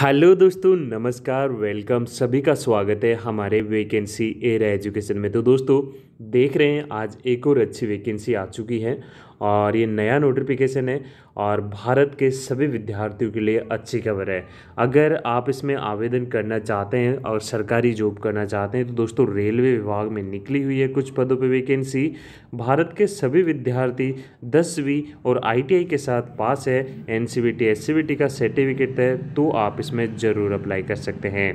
hello दोस्तों नमस्कार welcome सभी का स्वागत है हमारे वैकेंसी एरा एजुकेशन में तो दोस्तों देख रहे हैं आज एक और अच्छी वैकेंसी आ चुकी है और ये नया नोटिफिकेशन है और भारत के सभी विद्यार्थियों के लिए अच्छी खबर है अगर आप इसमें आवेदन करना चाहते हैं और सरकारी जॉब करना चाहते हैं तो दोस्तों रेलवे विभाग में निकली हुई है कुछ पदों पर वैकेंसी भारत के सभी विद्यार्थी दसवीं और आईटीआई के साथ पास है एन सी का सर्टिफिकेट है तो आप इसमें ज़रूर अप्लाई कर सकते हैं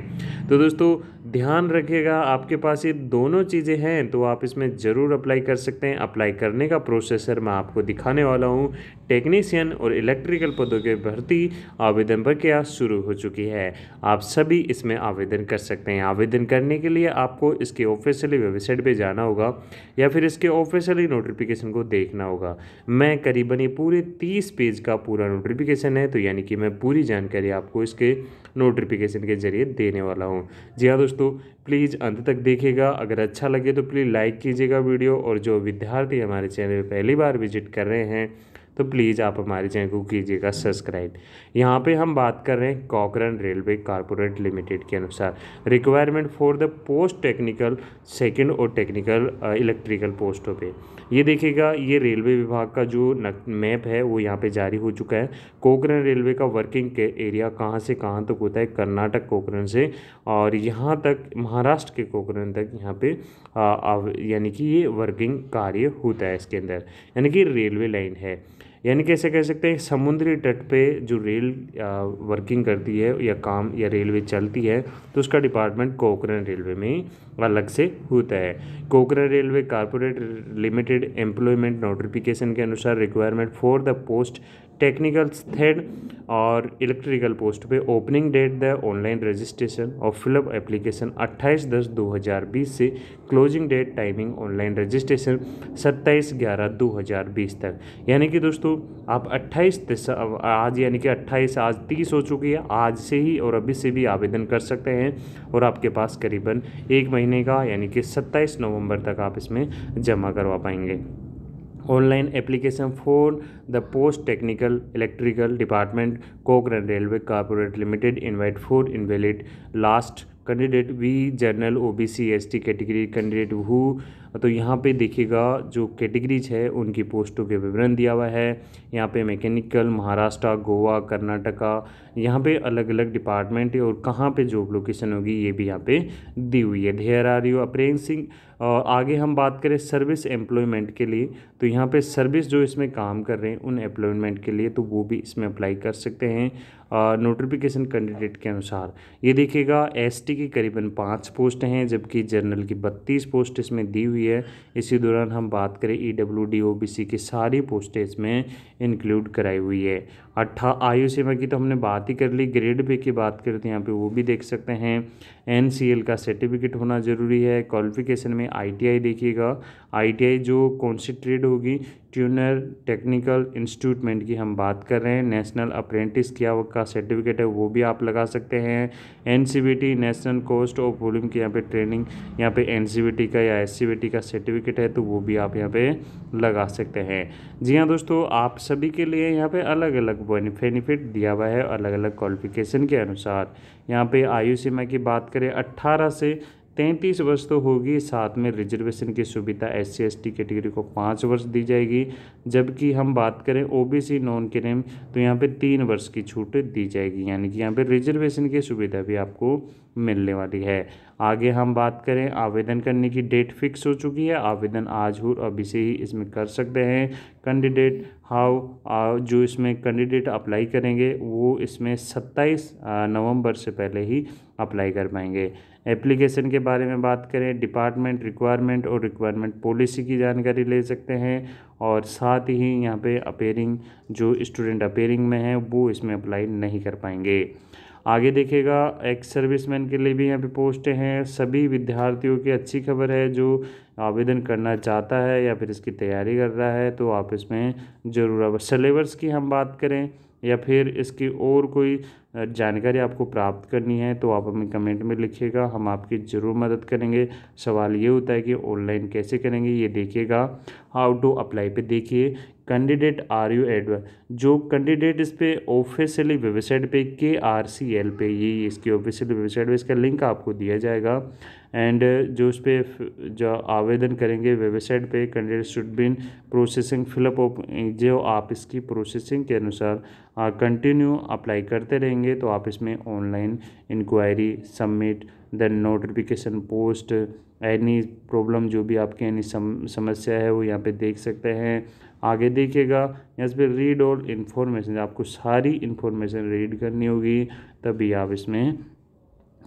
तो दोस्तों ध्यान रखिएगा आपके पास ये दोनों चीज़ें हैं तो आप इसमें ज़रूर अप्लाई कर सकते हैं अप्लाई करने का प्रोसेसर मैं आपको दिखाने वाला हूँ टेक्नीशियन और इलेक्ट्रिकल पदों की भर्ती आवेदन प्रक्रिया शुरू हो चुकी है आप सभी इसमें आवेदन कर सकते हैं आवेदन करने के लिए आपको इसके ऑफिशियली वेबसाइट पर जाना होगा या फिर इसके ऑफिशियली नोटिफिकेशन को देखना होगा मैं करीबन ये पूरे तीस पेज का पूरा नोटिफिकेशन है तो यानी कि मैं पूरी जानकारी आपको इसके नोटिफिकेशन के जरिए देने वाला हूँ जी हाँ दोस्तों दोस्तों प्लीज़ अंत तक देखिएगा अगर अच्छा लगे तो प्लीज़ लाइक कीजिएगा वीडियो और जो विद्यार्थी हमारे चैनल पहली बार विजिट कर रहे हैं तो प्लीज़ आप हमारे चैनल को कीजिएगा सब्सक्राइब यहाँ पे हम बात कर रहे हैं कॉकरन रेलवे कॉरपोरेट लिमिटेड के अनुसार requirement for the post technical second और टेक्निकल इलेक्ट्रिकल पोस्टों पे ये देखिएगा ये रेलवे विभाग का जो मैप है वो यहाँ पे जारी हो चुका है कोकरन रेलवे का वर्किंग एरिया कहाँ से कहाँ तक होता है कर्नाटक कोकरन से और यहाँ तक महाराष्ट्र के कोकरन तक यहाँ पे uh, यानी कि ये वर्किंग कार्य होता है इसके अंदर यानी कि रेलवे लाइन है यानी कैसे कह सकते हैं समुद्री तट पे जो रेल वर्किंग करती है या काम या रेलवे चलती है तो उसका डिपार्टमेंट कोकरण रेलवे में अलग से होता है Konkan railway corporate limited employment notification के अनुसार requirement for the post technical थेड और इलेक्ट्रिकल पोस्ट पे opening date the online registration और फिलअप एप्लीकेशन 28 दस 2020 से closing date timing online registration 27 ग्यारह 2020 तक यानी कि दोस्तों आप 28 दस आज यानी कि 28 आज 30 हो चुकी है आज से ही और अभी से भी आवेदन कर सकते हैं और आपके पास करीबन एक महीने का यानी कि 27 नवंबर तक आप इसमें जमा करवा पाएंगे online application for the post technical electrical department Konkan railway corporate limited invite for invalid last candidate we general OBC ST category candidate who तो यहाँ पे देखिएगा जो कैटेगरीज है उनकी पोस्टों के विवरण दिया हुआ है यहाँ पे मैकेनिकल महाराष्ट्र गोवा कर्नाटका यहाँ पे अलग अलग डिपार्टमेंट और कहाँ पे जॉब लोकेशन होगी ये भी यहाँ पे दी हुई है ढेर आर यू सिंह आगे हम बात करें सर्विस एम्प्लॉयमेंट के लिए तो यहाँ पे सर्विस जो इसमें काम कर रहे हैं उन एम्प्लॉयमेंट के लिए तो वो भी इसमें अप्लाई कर सकते हैं नोटिफिकेशन कैंडिडेट के अनुसार ये देखिएगा एसटी की करीबन पाँच पोस्ट हैं जबकि जनरल की बत्तीस पोस्ट इसमें दी हुई हुई है इसी दौरान हम बात करें E W D O B C की सारी पोस्टेज में इंक्लूड कराई हुई है अट्ठा आयु सेवा की तो हमने बात ही कर ली ग्रेड पे की बात करते हैं यहाँ पे वो भी देख सकते हैं एन का सर्टिफिकेट होना ज़रूरी है क्वालिफिकेशन में आई देखिएगा आई जो कौन सी ट्रेड होगी ट्यूनर टेक्निकल इंस्टीट्यूटमेंट की हम बात कर रहे हैं नेशनल अप्रेंटिस किया का सर्टिफिकेट है वो भी आप लगा सकते हैं an national cost of volume की यहाँ पे ट्रेनिंग यहाँ पे एन का या एस का सर्टिफिकेट है तो वो भी आप यहाँ पे लगा सकते हैं जी हाँ दोस्तों आप सभी के लिए यहाँ पे अलग अलग बेनिफिट दिया हुआ है अलग अलग क्वालिफिकेशन के अनुसार यहाँ पे आयु सीमा की बात करें अट्ठारह से तैंतीस वर्ष तो होगी साथ में रिजर्वेशन की सुविधा S C S T category को पाँच वर्ष दी जाएगी जबकि हम बात करें O B C non name तो यहाँ पे तीन वर्ष की छूट दी जाएगी यानी कि यहाँ पे रिजर्वेशन की सुविधा भी आपको मिलने वाली है आगे हम बात करें आवेदन करने की डेट फिक्स हो चुकी है आवेदन आज हो अभी से ही इसमें कर सकते हैं कैंडिडेट हाउ uh, जो इसमें कैंडिडेट अप्लाई करेंगे वो इसमें 27 uh, नवंबर से पहले ही अप्लाई कर पाएंगे एप्लीकेशन के बारे में बात करें डिपार्टमेंट रिक्वायरमेंट और रिक्वायरमेंट पॉलिसी की जानकारी ले सकते हैं और साथ ही यहाँ पे अपेयरिंग जो स्टूडेंट अपेयरिंग में है वो इसमें अप्लाई नहीं कर पाएंगे आगे देखिएगा एक्स सर्विसमैन के लिए भी यहाँ पे पोस्ट हैं सभी विद्यार्थियों की अच्छी खबर है जो आवेदन करना चाहता है या फिर इसकी तैयारी कर रहा है तो आप इसमें ज़रूर अब सिलेबस की हम बात करें या फिर इसकी और कोई जानकारी आपको प्राप्त करनी है तो आप हमें कमेंट में लिखिएगा हम आपकी ज़रूर मदद करेंगे सवाल ये होता है कि ऑनलाइन कैसे करेंगे ये देखिएगा हाउ टू अप्लाई पे देखिए कैंडिडेट आर यू एड जो कैंडिडेट इस पर ऑफिशियली वेबसाइट पे के आर सी एल पे ये इसकी ऑफिशियल वेबसाइट पे इसका लिंक आपको दिया जाएगा एंड uh, जो उस पर जो आवेदन करेंगे वेबसाइट पे candidate should been processing fill up of जो आप इसकी प्रोसेसिंग के अनुसार कंटिन्यू अप्लाई करते रहेंगे तो आप इसमें online enquiry submit then notification post any problem जो भी आपकी एनी सम, समस्या है वो यहाँ पे देख सकते हैं आगे देखिएगा यहाँ पे रीड ऑल इन्फॉर्मेशन आपको सारी इन्फॉर्मेशन रीड करनी होगी तभी आप इसमें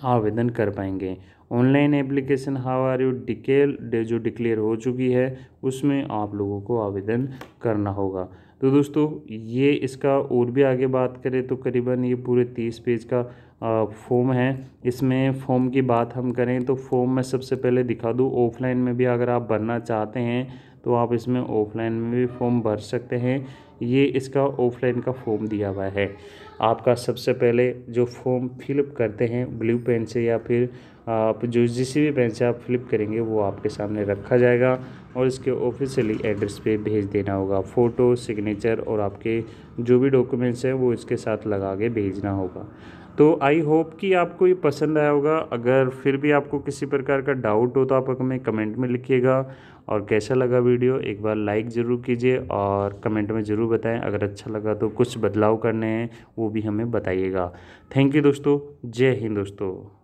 आवेदन कर पाएंगे online application how are you डिकेल जो डिक्लेयर हो चुकी है उसमें आप लोगों को आवेदन करना होगा तो दोस्तों ये इसका और भी आगे बात करें तो करीबन ये पूरे तीस पेज का फॉर्म है इसमें फॉर्म की बात हम करें तो फॉर्म में सबसे पहले दिखा दूँ ऑफलाइन में भी अगर आप भरना चाहते हैं तो आप इसमें ऑफलाइन में भी फॉर्म भर सकते हैं ये इसका ऑफलाइन का फॉर्म दिया हुआ है आपका सबसे पहले जो फॉर्म फिलअप करते हैं ब्लू पेन से या फिर आप जो जिस भी पेन से आप फ्लिप करेंगे वो आपके सामने रखा जाएगा और इसके ऑफिशियली एड्रेस पे भेज देना होगा फ़ोटो सिग्नेचर और आपके जो भी डॉक्यूमेंट्स हैं वो इसके साथ लगा के भेजना होगा तो आई होप कि आपको ये पसंद आया होगा अगर फिर भी आपको किसी प्रकार का डाउट हो तो आप हमें कमेंट में लिखिएगा और कैसा लगा वीडियो एक बार लाइक ज़रूर कीजिए और कमेंट में ज़रूर बताएं अगर अच्छा लगा तो कुछ बदलाव करने हैं वो भी हमें बताइएगा थैंक यू दोस्तों जय हिंद दोस्तों